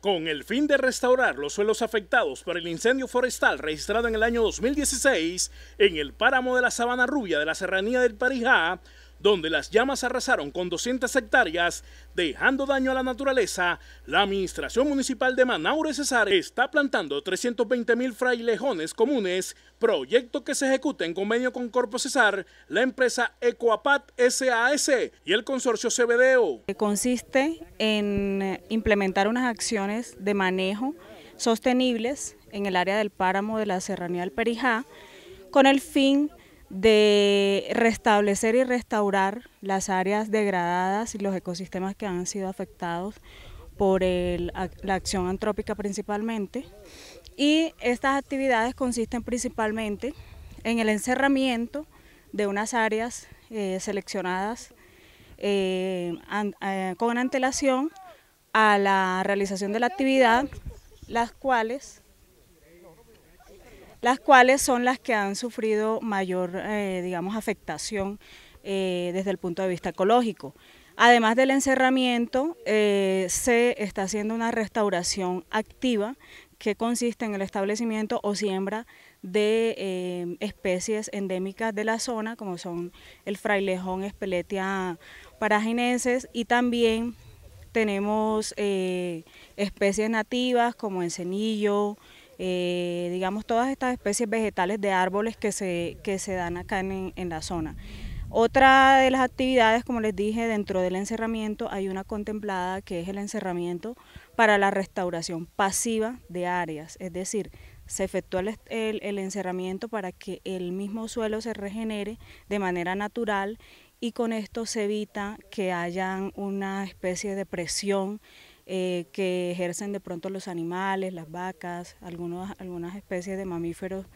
Con el fin de restaurar los suelos afectados por el incendio forestal registrado en el año 2016 en el páramo de la Sabana Rubia de la Serranía del Parijá, donde las llamas arrasaron con 200 hectáreas, dejando daño a la naturaleza, la Administración Municipal de Manaure Cesar está plantando 320 mil frailejones comunes, proyecto que se ejecuta en convenio con Corpo Cesar, la empresa Ecoapat SAS y el consorcio CBDO. Consiste en implementar unas acciones de manejo sostenibles en el área del páramo de la Serranía del Perijá con el fin de restablecer y restaurar las áreas degradadas y los ecosistemas que han sido afectados por la acción antrópica principalmente. Y estas actividades consisten principalmente en el encerramiento de unas áreas eh, seleccionadas eh, eh, con antelación a la realización de la actividad, las cuales, las cuales son las que han sufrido mayor, eh, digamos, afectación eh, desde el punto de vista ecológico. Además del encerramiento, eh, se está haciendo una restauración activa que consiste en el establecimiento o siembra de especies endémicas de la zona, como son el frailejón, espeletia paraginenses y también tenemos eh, especies nativas como encenillo, eh, digamos todas estas especies vegetales de árboles que se, que se dan acá en, en la zona. Otra de las actividades, como les dije, dentro del encerramiento hay una contemplada que es el encerramiento para la restauración pasiva de áreas, es decir, se efectúa el, el encerramiento para que el mismo suelo se regenere de manera natural y con esto se evita que hayan una especie de presión eh, que ejercen de pronto los animales, las vacas, algunas especies de mamíferos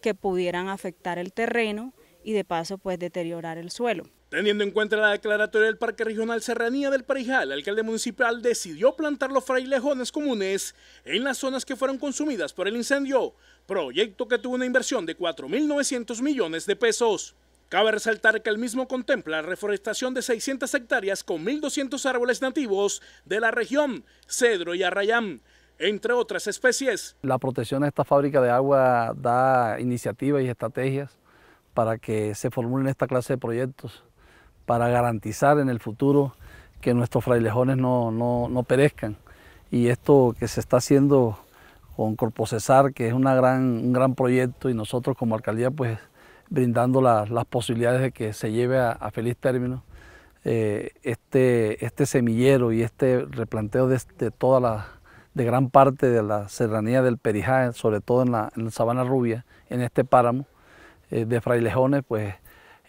que pudieran afectar el terreno y de paso pues deteriorar el suelo. Teniendo en cuenta la declaratoria del Parque Regional Serranía del Parijal, el alcalde municipal decidió plantar los frailejones comunes en las zonas que fueron consumidas por el incendio, proyecto que tuvo una inversión de 4.900 millones de pesos. Cabe resaltar que el mismo contempla la reforestación de 600 hectáreas con 1.200 árboles nativos de la región, cedro y arrayán, entre otras especies. La protección a esta fábrica de agua da iniciativas y estrategias para que se formulen esta clase de proyectos, para garantizar en el futuro que nuestros frailejones no, perezcan. Y esto que se está haciendo con Cesar, que es gran, un gran proyecto, y nosotros como alcaldía pues brindando las posibilidades de que se lleve a, feliz término eh, este, este semillero y este replanteo de, toda la de gran parte de la serranía del Perijá, sobre todo en la, sabana rubia, en este páramo eh, de frailejones, pues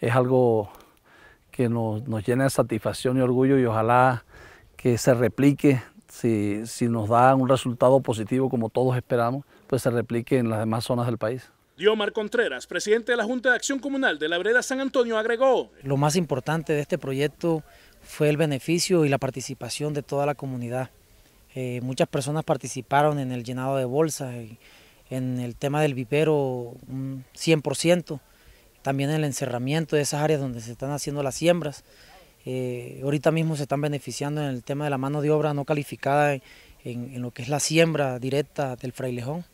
es algo que nos, nos, llena de satisfacción y orgullo y ojalá que se replique, si, si nos da un resultado positivo como todos esperamos, pues se replique en las demás zonas del país. Diomar Contreras, presidente de la Junta de Acción Comunal de la Vereda San Antonio, agregó. Lo más importante de este proyecto fue el beneficio y la participación de toda la comunidad. Eh, muchas personas participaron en el llenado de bolsas, eh, en el tema del vivero un 100%, también en el encerramiento de esas áreas donde se están haciendo las siembras. Eh, ahorita mismo se están beneficiando en el tema de la mano de obra no calificada en lo que es la siembra directa del frailejón.